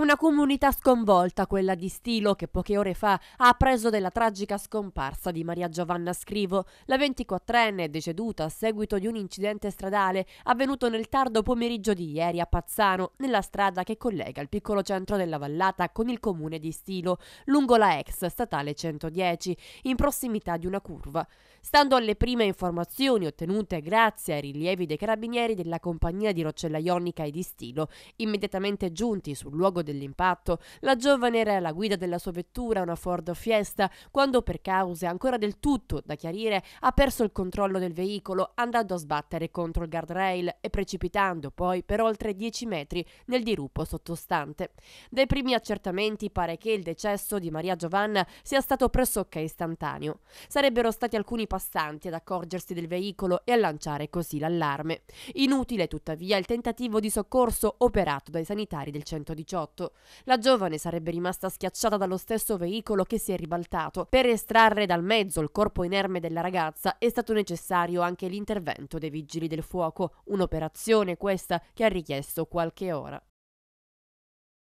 una comunità sconvolta quella di Stilo che poche ore fa ha appreso della tragica scomparsa di Maria Giovanna Scrivo, la 24enne deceduta a seguito di un incidente stradale avvenuto nel tardo pomeriggio di ieri a Pazzano, nella strada che collega il piccolo centro della vallata con il comune di Stilo, lungo la ex statale 110, in prossimità di una curva. Stando alle prime informazioni ottenute grazie ai rilievi dei carabinieri della compagnia di Roccella Ionica e di Stilo, immediatamente giunti sul luogo del dell'impatto. La giovane era alla guida della sua vettura, una Ford Fiesta, quando per cause ancora del tutto da chiarire ha perso il controllo del veicolo andando a sbattere contro il guardrail e precipitando poi per oltre 10 metri nel dirupo sottostante. Dai primi accertamenti pare che il decesso di Maria Giovanna sia stato pressoché istantaneo. Sarebbero stati alcuni passanti ad accorgersi del veicolo e a lanciare così l'allarme. Inutile tuttavia il tentativo di soccorso operato dai sanitari del 118 morto. La giovane sarebbe rimasta schiacciata dallo stesso veicolo che si è ribaltato. Per estrarre dal mezzo il corpo inerme della ragazza è stato necessario anche l'intervento dei vigili del fuoco, un'operazione questa che ha richiesto qualche ora.